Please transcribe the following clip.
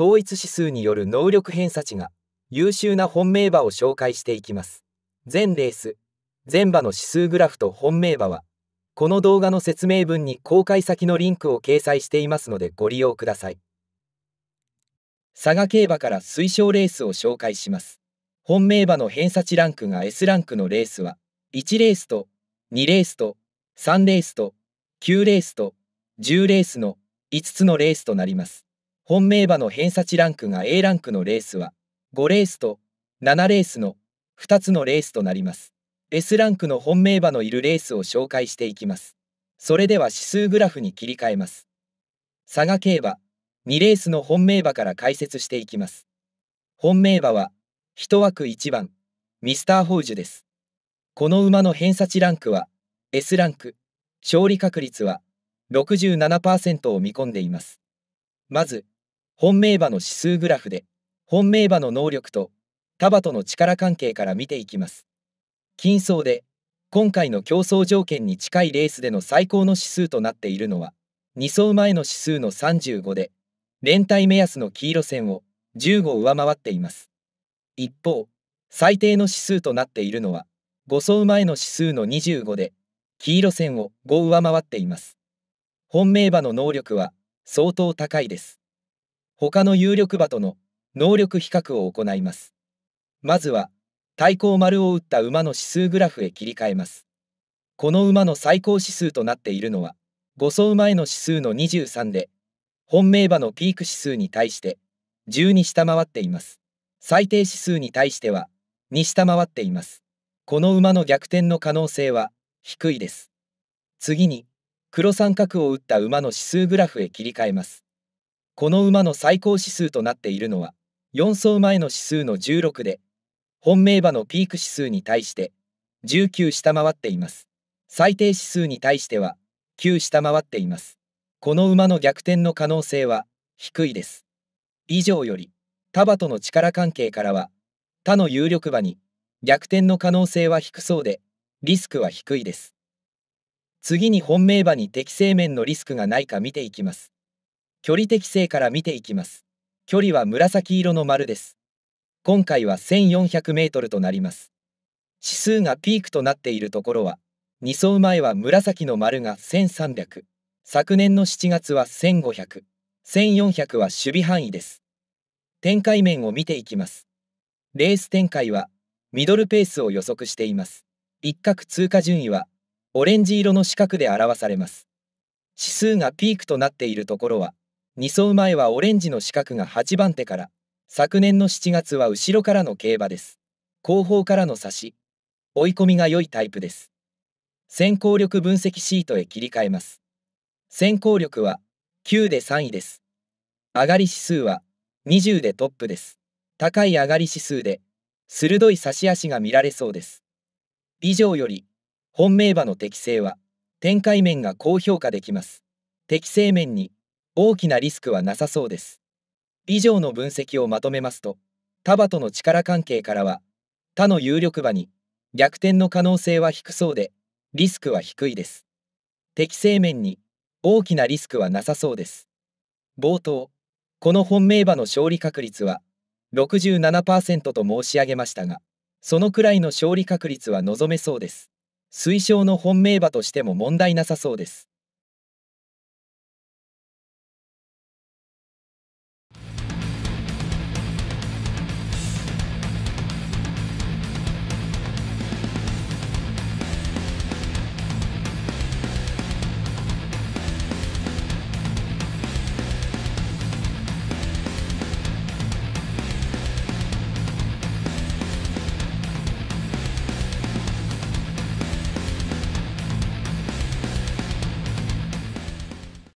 統一指数による能力偏差値が優秀な本命馬を紹介していきます。全レース、全馬の指数グラフと本命馬は、この動画の説明文に公開先のリンクを掲載していますのでご利用ください。佐賀競馬から推奨レースを紹介します。本命馬の偏差値ランクが S ランクのレースは、1レースと、2レースと、3レースと、9レースと、10レースの5つのレースとなります。本命馬の偏差値ランクが A ランクのレースは5レースと7レースの2つのレースとなります。S ランクの本命馬のいるレースを紹介していきます。それでは指数グラフに切り替えます。佐賀競馬、2レースの本命馬から解説していきます。本命馬は、1枠1番、ミスターホージュです。この馬の偏差値ランクは、S ランク、勝利確率は67%を見込んでいます。まず、本命馬の指数グラフで本命馬の能力とタバとの力関係から見ていきます金層で今回の競争条件に近いレースでの最高の指数となっているのは2走前の指数の35で連帯目安の黄色線を15上回っています一方最低の指数となっているのは5走前の指数の25で黄色線を5上回っています本命馬の能力は相当高いです他の有力馬との能力比較を行います。まずは、対抗丸を打った馬の指数グラフへ切り替えます。この馬の最高指数となっているのは、5走前の指数の23で、本命馬のピーク指数に対して、10に下回っています。最低指数に対しては、2下回っています。この馬の逆転の可能性は、低いです。次に、黒三角を打った馬の指数グラフへ切り替えます。この馬の最高指数となっているのは、4走前の指数の16で、本命馬のピーク指数に対して19下回っています。最低指数に対しては9下回っています。この馬の逆転の可能性は低いです。以上より、タバとの力関係からは、他の有力馬に逆転の可能性は低そうで、リスクは低いです。次に本命馬に適正面のリスクがないか見ていきます。距離適性から見ていきます。距離は紫色の丸です。今回は1400メートルとなります。指数がピークとなっているところは、2走前は紫の丸が1300、昨年の7月は1500、1400は守備範囲です。展開面を見ていきます。レース展開は、ミドルペースを予測しています。一角通過順位は、オレンジ色の四角で表されます。指数がピークとなっているところは、2走前はオレンジの四角が8番手から、昨年の7月は後ろからの競馬です。後方からの差し、追い込みが良いタイプです。先行力分析シートへ切り替えます。先行力は9で3位です。上がり指数は20でトップです。高い上がり指数で、鋭い差し足が見られそうです。以上より、本命馬の適性は、展開面が高評価できます。適正面に、大きなリスクはなさそうです。以上の分析をまとめますと、他馬との力関係からは、他の有力馬に逆転の可能性は低そうで、リスクは低いです。適正面に大きなリスクはなさそうです。冒頭、この本命馬の勝利確率は67%と申し上げましたが、そのくらいの勝利確率は望めそうです。推奨の本命馬としても問題なさそうです。